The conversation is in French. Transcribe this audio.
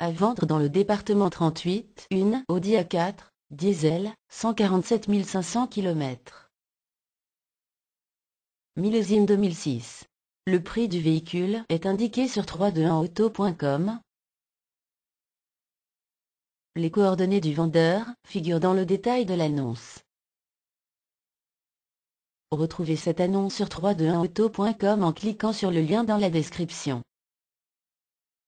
À vendre dans le département 38, une Audi A4, diesel, 147 500 km. Millésime 2006. Le prix du véhicule est indiqué sur 321auto.com. Les coordonnées du vendeur figurent dans le détail de l'annonce. Retrouvez cette annonce sur 321auto.com en cliquant sur le lien dans la description.